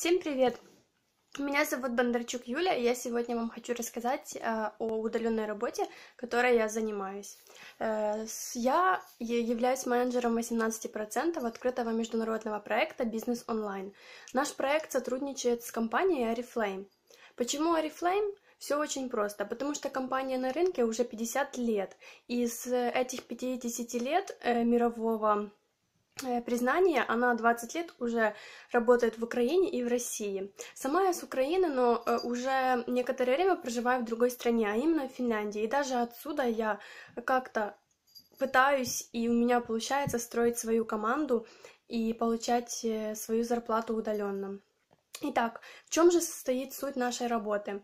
Всем привет! Меня зовут Бондарчук Юля, и я сегодня вам хочу рассказать э, о удаленной работе, которой я занимаюсь. Э, я являюсь менеджером 18% открытого международного проекта «Бизнес онлайн». Наш проект сотрудничает с компанией Oriflame. Почему Oriflame? Все очень просто, потому что компания на рынке уже 50 лет. и с этих 50 лет э, мирового Э, признание. Она 20 лет уже работает в Украине и в России. Сама я с Украины, но э, уже некоторое время проживаю в другой стране, а именно в Финляндии. И даже отсюда я как-то пытаюсь, и у меня получается строить свою команду и получать э, свою зарплату удаленно. Итак, в чем же состоит суть нашей работы?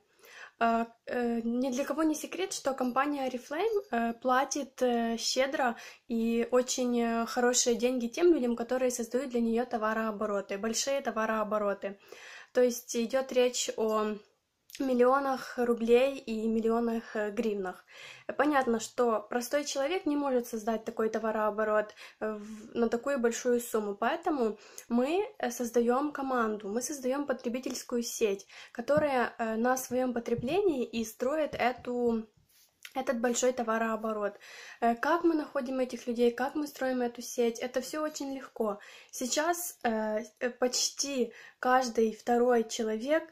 А, э, ни для кого не секрет, что компания Oriflame э, платит э, щедро и очень хорошие деньги тем людям, которые создают для нее товарообороты, большие товарообороты. То есть идет речь о миллионах рублей и миллионах э, гривнах. Понятно, что простой человек не может создать такой товарооборот э, на такую большую сумму, поэтому мы э, создаем команду, мы создаем потребительскую сеть, которая на своем потреблении и строит эту этот большой товарооборот. Э, как мы находим этих людей, как мы строим эту сеть, это все очень легко. Сейчас э, э, почти каждый второй человек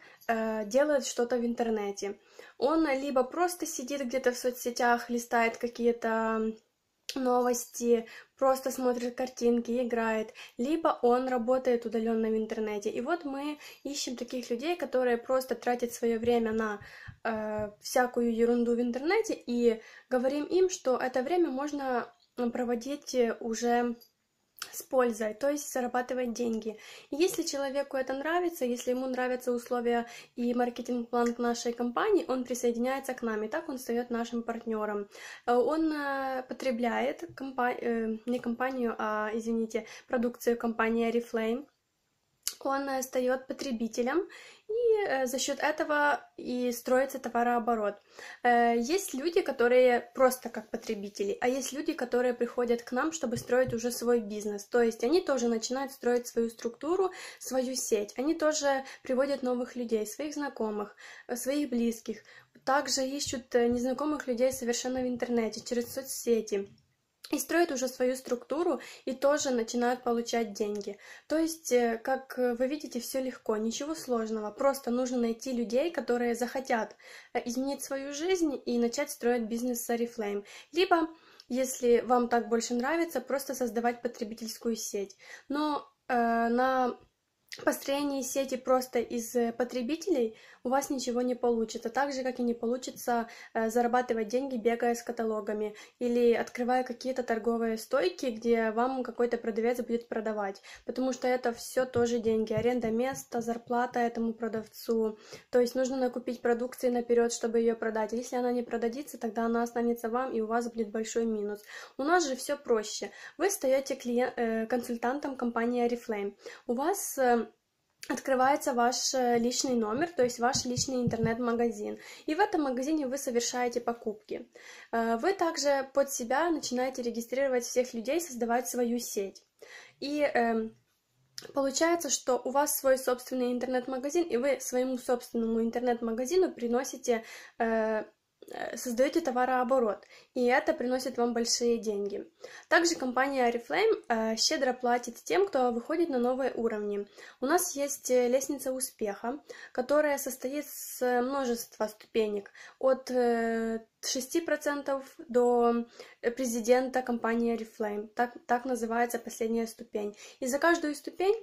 делает что-то в интернете. Он либо просто сидит где-то в соцсетях, листает какие-то новости, просто смотрит картинки, играет, либо он работает удаленно в интернете. И вот мы ищем таких людей, которые просто тратят свое время на э, всякую ерунду в интернете и говорим им, что это время можно проводить уже с пользой, то есть зарабатывать деньги. И если человеку это нравится, если ему нравятся условия и маркетинг-план нашей компании, он присоединяется к нам, и так он стает нашим партнером. Э, он э, потребляет компа... Э, не компанию, а, извините, продукцию компании Reflame, он стает потребителем, и э, за счет этого и строится товарооборот. Э, есть люди, которые просто как потребители, а есть люди, которые приходят к нам, чтобы строить уже свой бизнес. То есть они тоже начинают строить свою структуру, свою сеть. Они тоже приводят новых людей, своих знакомых, э, своих близких. Также ищут незнакомых людей совершенно в интернете, через соцсети и строят уже свою структуру и тоже начинают получать деньги. То есть, э, как э, вы видите, все легко, ничего сложного. Просто нужно найти людей, которые захотят э, изменить свою жизнь и начать строить бизнес с Oriflame. Либо, если вам так больше нравится, просто создавать потребительскую сеть. Но э, на построении сети просто из э, потребителей у вас ничего не получится. Так же, как и не получится э, зарабатывать деньги, бегая с каталогами или открывая какие-то торговые стойки, где вам какой-то продавец будет продавать. Потому что это все тоже деньги. Аренда места, зарплата этому продавцу. То есть нужно накупить продукции наперед, чтобы ее продать. Если она не продадится, тогда она останется вам, и у вас будет большой минус. У нас же все проще. Вы стаете клиент, э, консультантом компании Арифлейм. У вас открывается ваш э, личный номер, то есть ваш личный интернет-магазин. И в этом магазине вы совершаете покупки. Э, вы также под себя начинаете регистрировать всех людей, создавать свою сеть. И эм, Получается, что у вас свой собственный интернет-магазин, и вы своему собственному интернет-магазину приносите э, Э, создаете товарооборот, и это приносит вам большие деньги. Также компания Oriflame э, щедро платит тем, кто выходит на новые уровни. У нас есть э, лестница успеха, которая состоит с множества ступенек, от 6% до президента компании Oriflame. Так, так называется последняя ступень. И за каждую ступень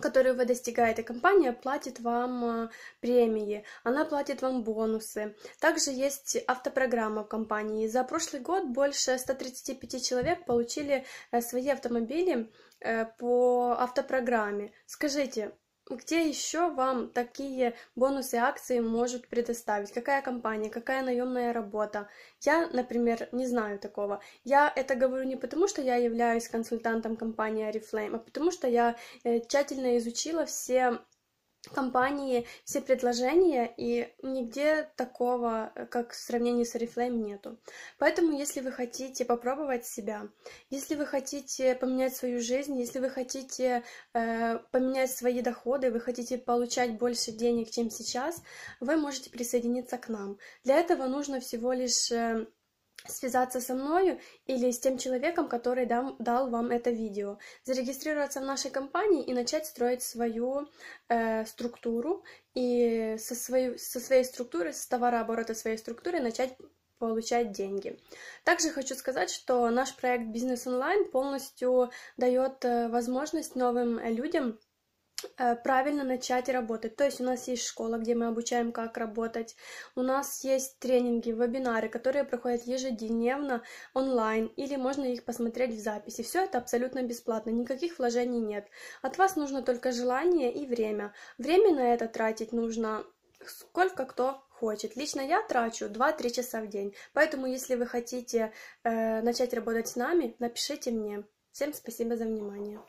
которую вы достигаете, компания платит вам а, премии, она платит вам бонусы. Также есть автопрограмма в компании. За прошлый год больше 135 человек получили э, свои автомобили э, по автопрограмме. Скажите, где еще вам такие бонусы акции может предоставить? Какая компания, какая наемная работа? Я, например, не знаю такого. Я это говорю не потому, что я являюсь консультантом компании Арифлейм, а потому что я э, тщательно изучила все компании все предложения, и нигде такого, э, как в сравнении с Oriflame, нету. Поэтому, если вы хотите попробовать себя, если вы хотите поменять свою жизнь, если вы хотите э, поменять свои доходы, вы хотите получать больше денег, чем сейчас, вы можете присоединиться к нам. Для этого нужно всего лишь... Э, связаться со мною или с тем человеком, который дам, дал вам это видео, зарегистрироваться в нашей компании и начать строить свою э, структуру и со, свою, со своей структуры, с товарооборота своей структуры начать получать деньги. Также хочу сказать, что наш проект «Бизнес онлайн» полностью дает э, возможность новым людям Э, правильно начать работать. То есть у нас есть школа, где мы обучаем, как работать. У нас есть тренинги, вебинары, которые проходят ежедневно онлайн, или можно их посмотреть в записи. Все это абсолютно бесплатно, никаких вложений нет. От вас нужно только желание и время. Время на это тратить нужно сколько кто хочет. Лично я трачу 2-3 часа в день. Поэтому, если вы хотите э, начать работать с нами, напишите мне. Всем спасибо за внимание.